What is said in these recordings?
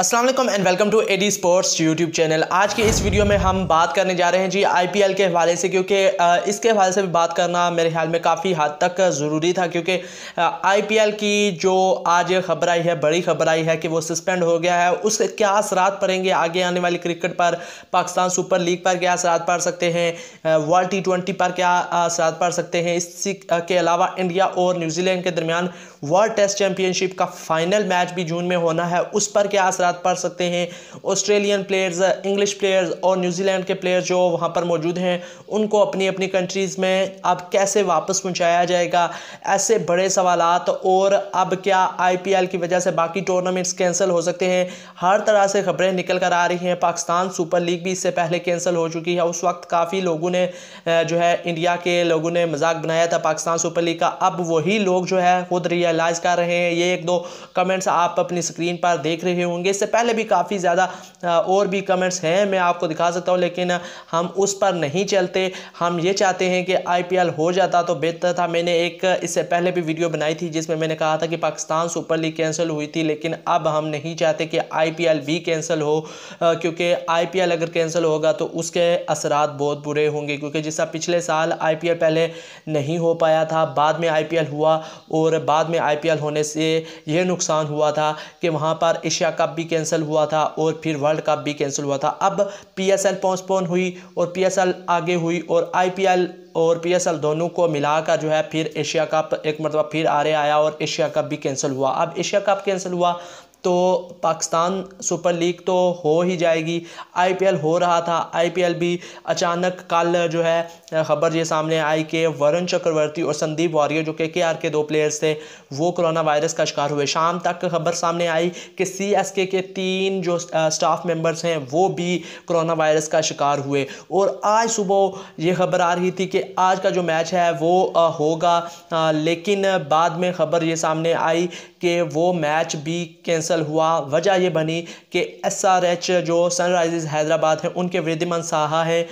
Aslam and welcome to A D sports YouTube channel आज के इस वीडियो में हम बात करने जा रहे हैं जी आई पी एल के हवाले से क्योंकि इसके हवाले से भी बात करना मेरे ख्याल में काफ़ी हद तक ज़रूरी था क्योंकि आई पी एल की जो आज खबर आई है बड़ी खबर आई है कि वो सस्पेंड हो गया है उसके क्या असरात पड़ेंगे आगे आने वाली क्रिकेट पर पाकिस्तान सुपर लीग पर क्या असरात पड़ सकते हैं वर्ल्ड टी ट्वेंटी पर क्या असरात पड़ सकते हैं इसी के अलावा इंडिया और न्यूजीलैंड के दरमियान वर्ल्ड टेस्ट चैंपियनशिप का फाइनल मैच भी जून में होना है उस पर क्या असरात पड़ सकते हैं ऑस्ट्रेलियन प्लेयर्स इंग्लिश प्लेयर्स और न्यूजीलैंड के प्लेयर्स जो वहाँ पर मौजूद हैं उनको अपनी अपनी कंट्रीज़ में अब कैसे वापस पहुँचाया जाएगा ऐसे बड़े सवाल और अब क्या आई की वजह से बाकी टूर्नामेंट्स कैंसिल हो सकते हैं हर तरह से खबरें निकल कर आ रही हैं पाकिस्तान सुपर लीग भी इससे पहले कैंसिल हो चुकी है उस वक्त काफ़ी लोगों ने जो है इंडिया के लोगों ने मजाक बनाया था पाकिस्तान सुपर लीग का अब वही लोग जो है खुद रिया या इलाज कर रहे हैं ये एक दो कमेंट्स आप अपनी स्क्रीन पर देख रहे होंगे इससे पहले भी काफ़ी ज़्यादा और भी कमेंट्स हैं मैं आपको दिखा सकता हूँ लेकिन हम उस पर नहीं चलते हम ये चाहते हैं कि आई हो जाता तो बेहतर था मैंने एक इससे पहले भी वीडियो बनाई थी जिसमें मैंने कहा था कि पाकिस्तान सुपर लीग कैंसिल हुई थी लेकिन अब हम नहीं चाहते कि आई भी कैंसिल हो क्योंकि आई अगर कैंसिल होगा तो उसके असरा बहुत बुरे होंगे क्योंकि जिसका पिछले साल आई पहले नहीं हो पाया था बाद में आई हुआ और बाद में आईपीएल होने से यह नुकसान हुआ था कि वहाँ पर एशिया कप भी कैंसिल हुआ था और फिर वर्ल्ड कप भी कैंसिल हुआ था अब पीएसएल एस हुई और पीएसएल आगे हुई और आईपीएल और पीएसएल दोनों को मिलाकर जो है फिर एशिया कप एक मतलब फिर रहे आया और एशिया कप भी कैंसिल हुआ अब एशिया कप कैंसिल हुआ तो पाकिस्तान सुपर लीग तो हो ही जाएगी आईपीएल हो रहा था आईपीएल भी अचानक कल जो है ख़बर ये सामने आई कि वरुण चक्रवर्ती और संदीप वारियर जो के के आर के दो प्लेयर्स थे वो कोरोना वायरस का शिकार हुए शाम तक खबर सामने आई कि सी एस के के तीन जो स्टाफ मेंबर्स हैं वो भी कोरोना वायरस का शिकार हुए और आज सुबह ये खबर आ रही थी कि आज का जो मैच है वो होगा लेकिन बाद में खबर ये सामने आई कि वो मैच भी कैंसिल कैंसिल हुआ वजह यह बनी कि एस आर एच जो सनराइज़र्स हैदराबाद है उनके वृद्धिमान साहा है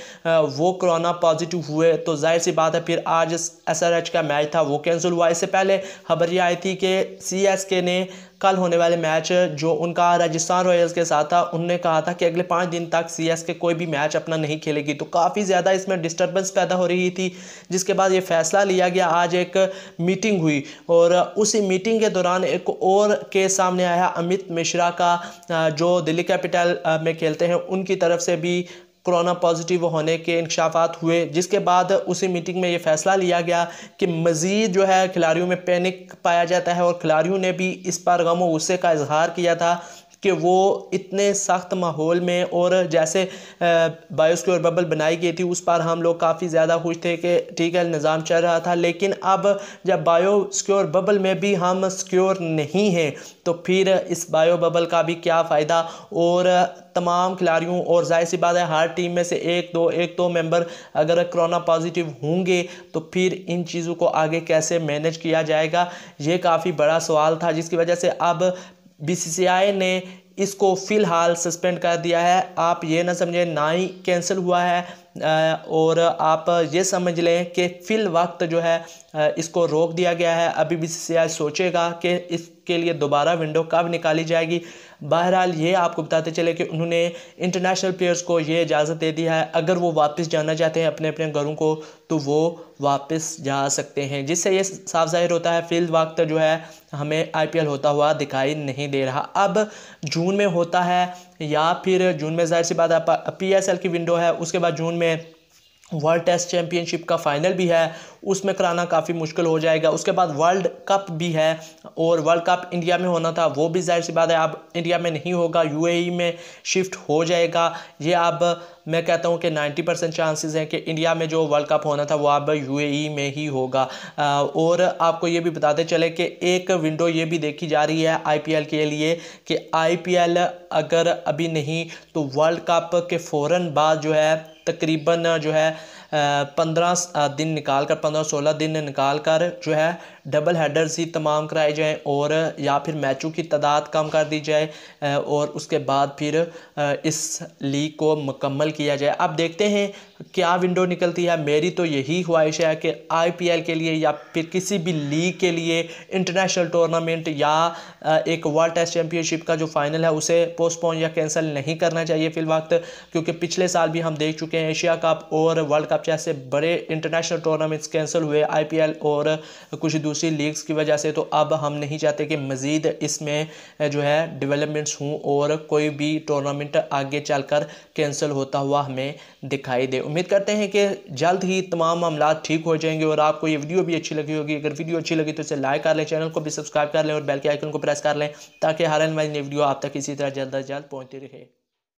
वो कोरोना पॉजिटिव हुए तो जाहिर सी बात है फिर आज एस आर एच का मैच था वो कैंसिल हुआ इससे पहले खबर यह आई थी कि सी एस के ने कल होने वाले मैच जो उनका राजस्थान रॉयल्स के साथ था उनने कहा था कि अगले पाँच दिन तक सी के कोई भी मैच अपना नहीं खेलेगी तो काफ़ी ज़्यादा इसमें डिस्टर्बेंस पैदा हो रही थी जिसके बाद ये फैसला लिया गया आज एक मीटिंग हुई और उसी मीटिंग के दौरान एक और केस सामने आया अमित मिश्रा का जो दिल्ली कैपिटल में खेलते हैं उनकी तरफ से भी कोरोना पॉजिटिव होने के इंकशाफात हुए जिसके बाद उसी मीटिंग में ये फैसला लिया गया कि मज़ीद जो है खिलाड़ियों में पैनिक पाया जाता है और खिलाड़ियों ने भी इस पर गम व गुस्से का इजहार किया था कि वो इतने सख्त माहौल में और जैसे बायोस्क्योर बबल बनाई गई थी उस पर हम लोग काफ़ी ज़्यादा खुश थे कि ठीक है निज़ाम चल रहा था लेकिन अब जब बायोस्क्योर बबल में भी हम सिक्योर नहीं हैं तो फिर इस बायो बबल का भी क्या फ़ायदा और तमाम खिलाड़ियों और जाहिर सी बात है हर टीम में से एक दो एक दो मेंबर अगर कोरोना पॉजिटिव होंगे तो फिर इन चीज़ों को आगे कैसे मैनेज किया जाएगा ये काफ़ी बड़ा सवाल था जिसकी वजह से अब बीसीसीआई ने इसको फ़िलहाल सस्पेंड कर दिया है आप ये ना समझें ना ही कैंसिल हुआ है और आप ये समझ लें कि फ़िल वक्त जो है इसको रोक दिया गया है अभी बी सी सी आई सोचेगा कि इस के लिए दोबारा विंडो कब निकाली जाएगी बहरहाल ये आपको बताते चले कि उन्होंने इंटरनेशनल प्लेयर्स को ये इजाज़त दे दी है अगर वो वापस जाना चाहते हैं अपने अपने घरों को तो वो वापस जा सकते हैं जिससे ये साफ जाहिर होता है फील्ड वक्त तो जो है हमें आईपीएल होता हुआ दिखाई नहीं दे रहा अब जून में होता है या फिर जून में जाहिर सी बात है पी की विंडो है उसके बाद जून में वर्ल्ड टेस्ट चैंपियनशिप का फाइनल भी है उसमें कराना काफ़ी मुश्किल हो जाएगा उसके बाद वर्ल्ड कप भी है और वर्ल्ड कप इंडिया में होना था वो भी जाहिर सी बात है अब इंडिया में नहीं होगा यूएई e में शिफ्ट हो जाएगा ये अब मैं कहता हूँ कि नाइन्टी परसेंट चांसेज़ हैं कि इंडिया में जो वर्ल्ड कप होना था वो अब यू e में ही होगा और आपको ये भी बताते चले कि एक विंडो ये भी देखी जा रही है आई के लिए कि आई अगर अभी नहीं तो वर्ल्ड कप के फ़ौर बाद जो है तकरीबन जो है पंद्रह दिन निकाल कर पंद्रह सोलह दिन निकाल कर जो है डबल हेडर्स ही तमाम कराए जाएँ और या फिर मैचों की तादाद कम कर दी जाए और उसके बाद फिर इस लीग को मुकम्मल किया जाए अब देखते हैं क्या विंडो निकलती है मेरी तो यही ख्वाहिश है कि आईपीएल के लिए या फिर किसी भी लीग के लिए इंटरनेशनल टूर्नामेंट या एक वर्ल्ड टेस्ट चैम्पियनशिप का जो फाइनल है उसे पोस्टपोन या कैंसिल नहीं करना चाहिए फिल वक्त क्योंकि पिछले साल भी हम देख चुके हैं एशिया कप और वर्ल्ड कप जैसे बड़े इंटरनेशनल टूर्नामेंट्स कैंसिल हुए आई और कुछ दूसरी लीग्स की वजह से तो अब हम नहीं चाहते कि मज़ीद इसमें जो है डिवेलपमेंट्स हों और कोई भी टूर्नामेंट आगे चलकर कैंसिल होता हुआ हमें दिखाई दे उम्मीद करते हैं कि जल्द ही तमाम मामला ठीक हो जाएंगे और आपको ये वीडियो भी अच्छी लगी होगी अगर वीडियो अच्छी लगी तो इसे लाइक कर लें चैनल को भी सब्सक्राइब कर लें और बेल के आइकन को प्रेस कर लें ताकि हर हमारी नई वीडियो आप तक इसी तरह जल्द अज जल्द पहुँचती रहे